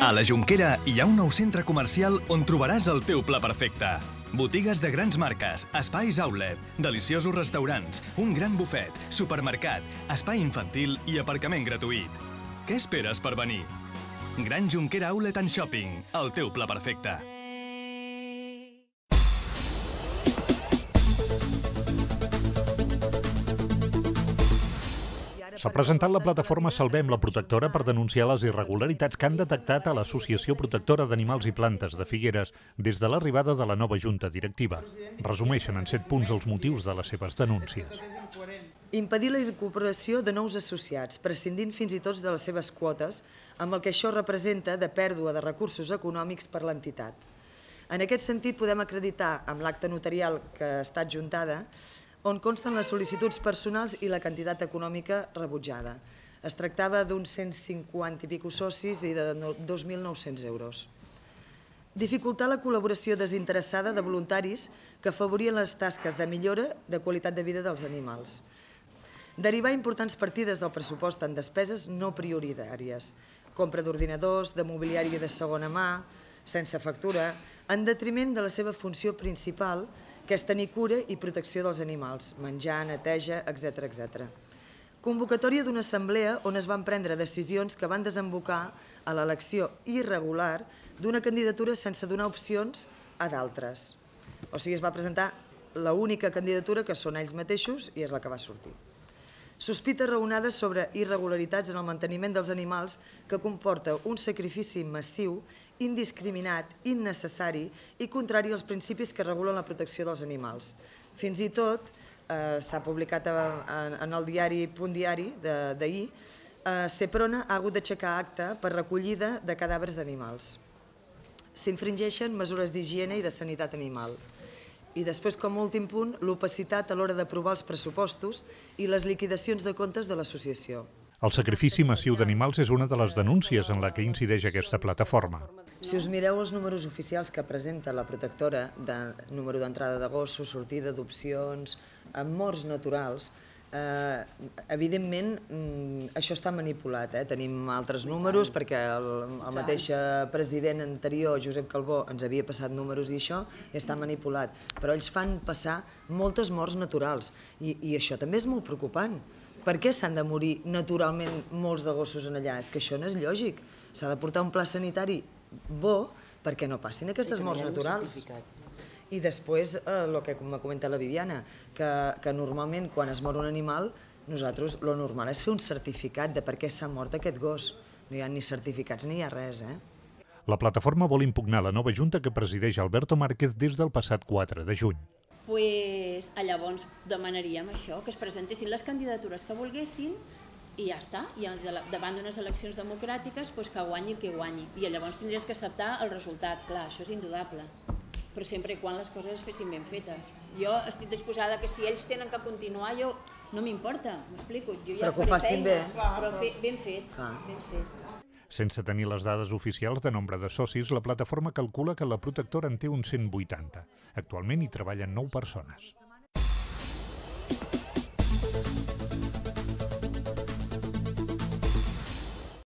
A la Jonquera hi ha un nou centre comercial on trobaràs el teu pla perfecte. Botigues de grans marques, espais outlet, deliciosos restaurants, un gran bufet, supermercat, espai infantil i aparcament gratuït. Què esperes per venir? Gran Jonquera Outlet and Shopping, el teu pla perfecte. S'ha presentat la plataforma Salvem la Protectora per denunciar les irregularitats que han detectat a l'Associació Protectora d'Animals i Plantes de Figueres des de l'arribada de la nova junta directiva. Resumeixen en set punts els motius de les seves denúncies. Impedir la incorporació de nous associats, prescindint fins i tot de les seves quotes, amb el que això representa de pèrdua de recursos econòmics per l'entitat. En aquest sentit, podem acreditar amb l'acte notarial que està adjuntada on consten les sol·licituds personals i la quantitat econòmica rebutjada. Es tractava d'uns 150 i escaig socis i de 2.900 euros. Dificultar la col·laboració desinteressada de voluntaris que afavorien les tasques de millora de qualitat de vida dels animals. Derivar importants partides del pressupost en despeses no prioritàries, compra d'ordinadors, de mobiliari de segona mà, sense factura, en detriment de la seva funció principal, que és tenir cura i protecció dels animals, menjar, neteja, etc etc. Convocatòria d'una assemblea on es van prendre decisions que van desembocar a l'elecció irregular d'una candidatura sense donar opcions a d'altres. O sigui, es va presentar l'única candidatura que són ells mateixos i és la que va sortir sospites raonades sobre irregularitats en el manteniment dels animals que comporta un sacrifici massiu, indiscriminat, innecessari i contrari als principis que regulen la protecció dels animals. Fins i tot, eh, s'ha publicat en, el diari Punt Diari d'ahir, eh, Seprona ha hagut d'aixecar acte per recollida de cadàvers d'animals. S'infringeixen mesures d'higiene i de sanitat animal. I després, com a últim punt, l'opacitat a l'hora d'aprovar els pressupostos i les liquidacions de comptes de l'associació. El sacrifici massiu d'animals és una de les denúncies en la que incideix aquesta plataforma. Si us mireu els números oficials que presenta la protectora de número d'entrada de gossos, sortida d'opcions, amb morts naturals, Eh, evidentment, mm, això està manipulat, eh? tenim altres números, perquè el, el mateix eh, president anterior, Josep Calbó, ens havia passat números i això, i està manipulat. Però ells fan passar moltes morts naturals, i, i això també és molt preocupant. Per què s'han de morir naturalment molts de gossos en allà? És que això no és lògic. S'ha de portar un pla sanitari bo perquè no passin aquestes morts naturals. I després, el eh, que m'ha comentat la Viviana, que, que normalment quan es mor un animal, nosaltres, lo normal és fer un certificat de per què s'ha mort aquest gos. No hi ha ni certificats ni hi ha res, eh? La plataforma vol impugnar la nova junta que presideix Alberto Márquez des del passat 4 de juny. Pues, ah, llavors demanaríem això, que es presentessin les candidatures que volguessin i ja està, i davant d'unes eleccions democràtiques pues, que guanyi el que guanyi. I llavors tindries que acceptar el resultat, clar, això és indudable però sempre i quan les coses es fessin ben fetes. Jo estic disposada que si ells tenen que continuar, jo no m'importa, m'explico. Jo ja però que ho facin feina, bé. però fe, ben fet, clar. ben fet. Sense tenir les dades oficials de nombre de socis, la plataforma calcula que la protectora en té un 180. Actualment hi treballen 9 persones.